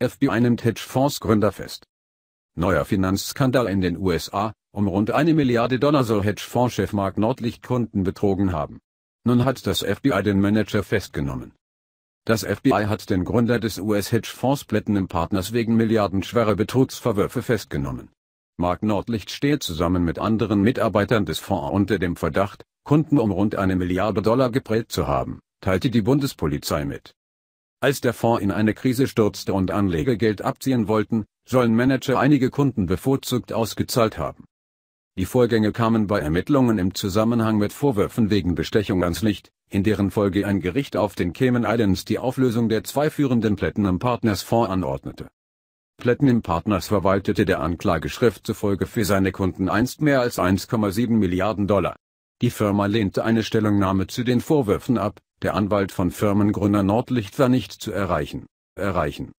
FBI nimmt Hedgefonds-Gründer fest. Neuer Finanzskandal in den USA, um rund eine Milliarde Dollar soll Hedgefondschef Mark Nordlicht Kunden betrogen haben. Nun hat das FBI den Manager festgenommen. Das FBI hat den Gründer des US-Hedgefonds im Partners wegen milliardenschwerer Betrugsverwürfe festgenommen. Mark Nordlicht steht zusammen mit anderen Mitarbeitern des Fonds unter dem Verdacht, Kunden um rund eine Milliarde Dollar geprellt zu haben, teilte die Bundespolizei mit als der Fonds in eine Krise stürzte und Anleger Geld abziehen wollten, sollen Manager einige Kunden bevorzugt ausgezahlt haben. Die Vorgänge kamen bei Ermittlungen im Zusammenhang mit Vorwürfen wegen Bestechung ans Licht, in deren Folge ein Gericht auf den Cayman Islands die Auflösung der zwei führenden Platinum Partners Fonds anordnete. Platinum Partners verwaltete der Anklageschrift zufolge für seine Kunden einst mehr als 1,7 Milliarden Dollar. Die Firma lehnte eine Stellungnahme zu den Vorwürfen ab, der Anwalt von Firmengründer Nordlicht war nicht zu erreichen. Erreichen